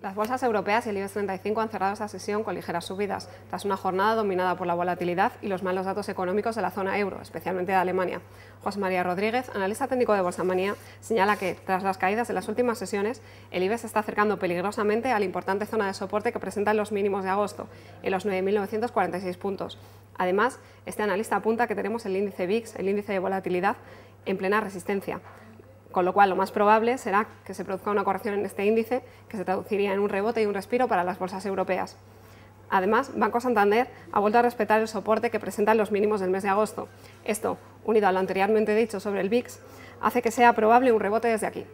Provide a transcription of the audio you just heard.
Las bolsas europeas y el IBEX 35 han cerrado esta sesión con ligeras subidas, tras una jornada dominada por la volatilidad y los malos datos económicos de la zona euro, especialmente de Alemania. José María Rodríguez, analista técnico de Bolsa Manía, señala que, tras las caídas de las últimas sesiones, el IBEX se está acercando peligrosamente a la importante zona de soporte que presentan los mínimos de agosto, en los 9.946 puntos. Además, este analista apunta que tenemos el índice VIX, el índice de volatilidad, en plena resistencia con lo cual lo más probable será que se produzca una corrección en este índice que se traduciría en un rebote y un respiro para las bolsas europeas. Además, Banco Santander ha vuelto a respetar el soporte que presentan los mínimos del mes de agosto. Esto, unido a lo anteriormente dicho sobre el VIX, hace que sea probable un rebote desde aquí.